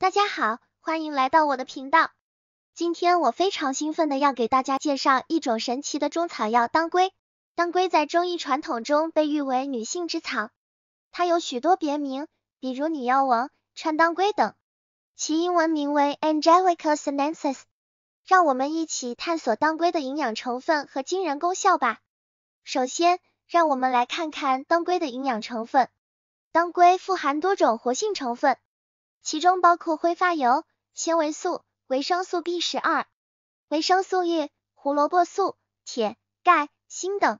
大家好，欢迎来到我的频道。今天我非常兴奋的要给大家介绍一种神奇的中草药当归。当归在中医传统中被誉为女性之草，它有许多别名，比如女药王、川当归等，其英文名为 Angelica sinensis。让我们一起探索当归的营养成分和惊人功效吧。首先，让我们来看看当归的营养成分。当归富含多种活性成分。其中包括挥发油、纤维素、维生素 B 十二、维生素 E、胡萝卜素、铁、钙、锌等。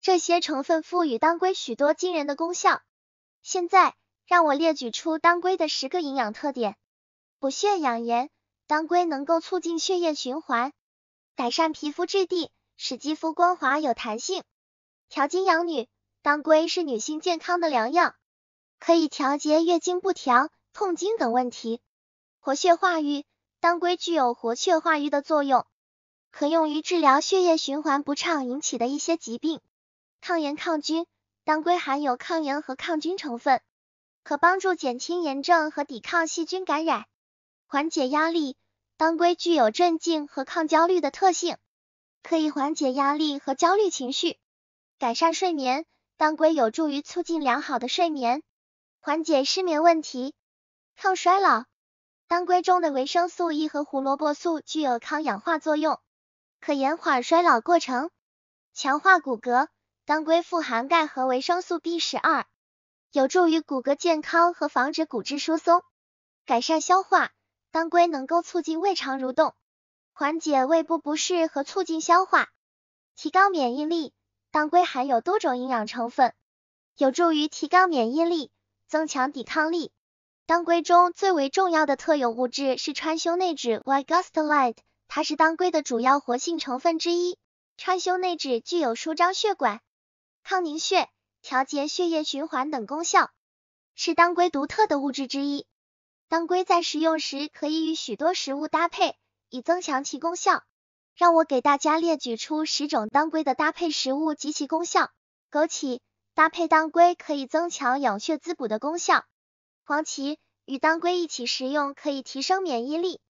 这些成分赋予当归许多惊人的功效。现在，让我列举出当归的十个营养特点：补血养颜，当归能够促进血液循环，改善皮肤质地，使肌肤光滑有弹性；调经养女，当归是女性健康的良药，可以调节月经不调。痛经等问题，活血化瘀，当归具有活血化瘀的作用，可用于治疗血液循环不畅引起的一些疾病。抗炎抗菌，当归含有抗炎和抗菌成分，可帮助减轻炎症和抵抗细菌感染。缓解压力，当归具有镇静和抗焦虑的特性，可以缓解压力和焦虑情绪。改善睡眠，当归有助于促进良好的睡眠，缓解失眠问题。抗衰老，当归中的维生素 E 和胡萝卜素具有抗氧化作用，可延缓衰老过程。强化骨骼，当归富含钙和维生素 B 十二，有助于骨骼健康和防止骨质疏松。改善消化，当归能够促进胃肠蠕动，缓解胃部不适和促进消化。提高免疫力，当归含有多种营养成分，有助于提高免疫力，增强抵抗力。当归中最为重要的特有物质是川芎内酯 y g o s t o l i t e 它是当归的主要活性成分之一。川芎内酯具有舒张血管、抗凝血、调节血液循环等功效，是当归独特的物质之一。当归在食用时可以与许多食物搭配，以增强其功效。让我给大家列举出十种当归的搭配食物及其功效。枸杞搭配当归可以增强养血滋补的功效。黄芪与当归一起食用可以提升免疫力，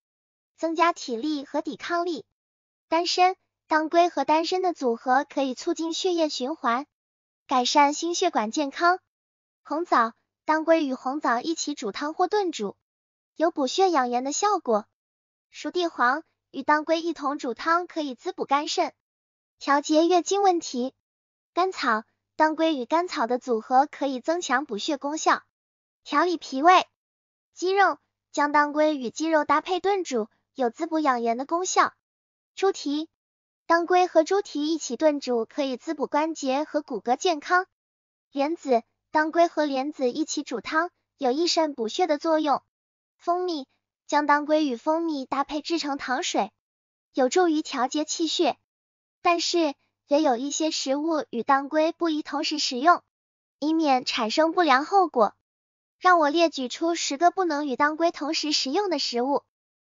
增加体力和抵抗力。丹参，当归和丹参的组合可以促进血液循环，改善心血管健康。红枣，当归与红枣一起煮汤或炖煮，有补血养颜的效果。熟地黄，与当归一同煮汤可以滋补肝肾，调节月经问题。甘草，当归与甘草的组合可以增强补血功效，调理脾胃。鸡肉，将当归与鸡肉搭配炖煮，有滋补养颜的功效。猪蹄，当归和猪蹄一起炖煮，可以滋补关节和骨骼健康。莲子，当归和莲子一起煮汤，有益肾补血的作用。蜂蜜，将当归与蜂蜜搭配制成糖水，有助于调节气血。但是，也有一些食物与当归不宜同时食用，以免产生不良后果。让我列举出十个不能与当归同时食用的食物。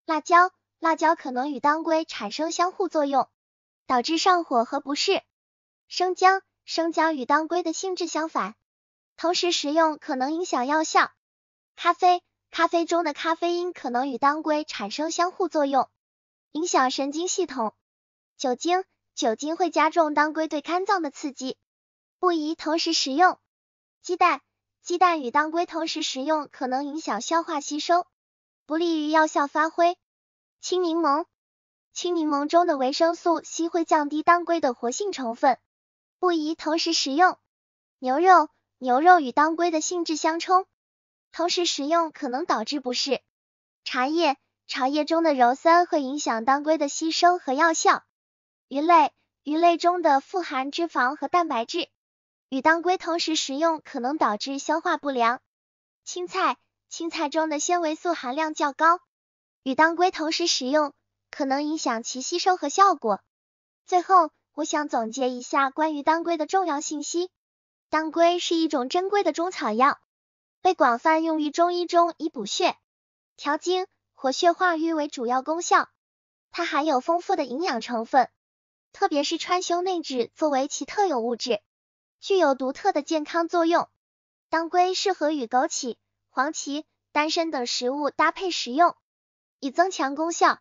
辣椒，辣椒可能与当归产生相互作用，导致上火和不适。生姜，生姜与当归的性质相反，同时食用可能影响药效。咖啡，咖啡中的咖啡因可能与当归产生相互作用，影响神经系统。酒精，酒精会加重当归对肝脏的刺激，不宜同时食用。鸡蛋。鸡蛋与当归同时食用，可能影响消化吸收，不利于药效发挥。青柠檬，青柠檬中的维生素 C 会降低当归的活性成分，不宜同时食用。牛肉，牛肉与当归的性质相冲，同时食用可能导致不适。茶叶，茶叶中的鞣酸会影响当归的吸收和药效。鱼类，鱼类中的富含脂肪和蛋白质。与当归同时食用可能导致消化不良。青菜，青菜中的纤维素含量较高，与当归同时食用可能影响其吸收和效果。最后，我想总结一下关于当归的重要信息。当归是一种珍贵的中草药，被广泛用于中医中以补血、调经、活血化瘀为主要功效。它含有丰富的营养成分，特别是川芎内酯作为其特有物质。具有独特的健康作用，当归适合与枸杞、黄芪、丹参等食物搭配食用，以增强功效。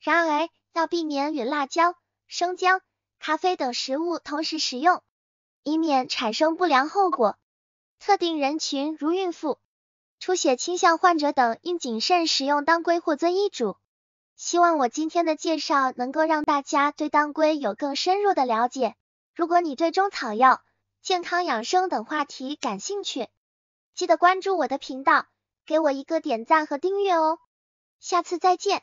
然而，要避免与辣椒、生姜、咖啡等食物同时食用，以免产生不良后果。特定人群如孕妇、出血倾向患者等应谨慎使用当归或遵医嘱。希望我今天的介绍能够让大家对当归有更深入的了解。如果你对中草药，健康养生等话题感兴趣，记得关注我的频道，给我一个点赞和订阅哦！下次再见。